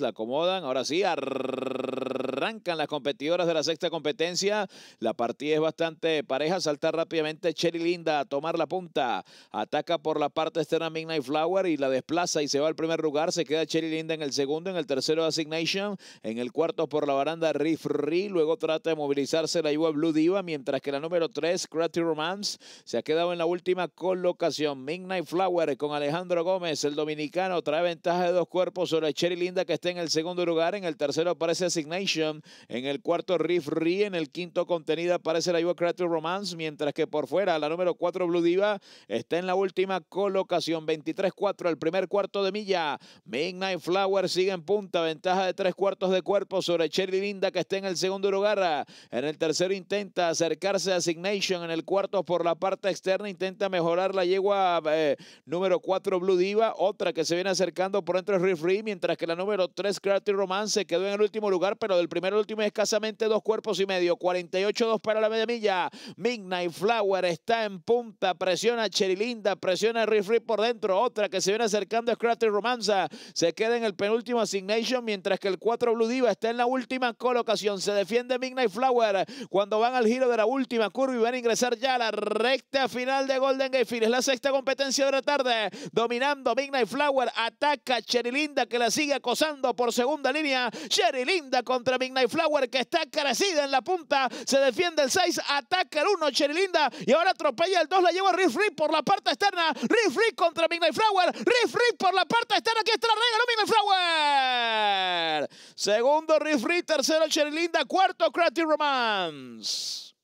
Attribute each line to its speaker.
Speaker 1: la acomodan. Ahora sí, arrancan las competidoras de la sexta competencia. La partida es bastante pareja. Salta rápidamente Cherry Linda a tomar la punta. Ataca por la parte externa Midnight Flower y la desplaza y se va al primer lugar. Se queda Cherry Linda en el segundo, en el tercero Asignation, en el cuarto por la baranda Riff Ri. Luego trata de movilizarse la igual Blue Diva, mientras que la número 3, Creative Romance, se ha quedado en la última colocación. Midnight Flower con Alejandro Gómez, el dominicano, trae ventaja de dos cuerpos sobre Cherry Linda que está en el segundo lugar. En el tercero aparece Assignation. En el cuarto, Riff Ree, En el quinto, contenido aparece la Ivo Creative Romance. Mientras que por fuera, la número cuatro Blue Diva, está en la última colocación. 23-4, el primer cuarto de milla. Midnight Flower sigue en punta. Ventaja de tres cuartos de cuerpo sobre Cherry Linda, que está en el segundo lugar. En el tercero, intenta acercarse a Assignation. En el cuarto, por la parte externa, intenta mejorar la yegua eh, número 4, Blue Diva. Otra que se viene acercando por dentro es Riff Mientras que la número 3, Crater Romance quedó en el último lugar, pero del primero último escasamente dos cuerpos y medio. 48-2 para la media milla. Midnight Flower está en punta, presiona Cherilinda, presiona Riff por dentro. Otra que se viene acercando es Crafty Romance. Se queda en el penúltimo Asignation, mientras que el 4 Blue Diva está en la última colocación. Se defiende Midnight Flower cuando van al giro de la última curva y van a ingresar ya a la recta final de Golden Gate Es la sexta competencia de la tarde. Dominando Midnight Flower, ataca Cherilinda que la sigue acosando por
Speaker 2: segunda línea. Cherylinda Linda contra Midnight Flower que está crecida en la punta. Se defiende el 6. Ataca el 1 Cherylinda. Y ahora atropella el 2. La lleva Riff Riff por la parte externa. Riff contra Midnight Flower. Riff por la parte externa. Aquí está la Midnight
Speaker 1: Flower. Segundo Riff Riff. Tercero Sherry Linda. Cuarto Creative Romance.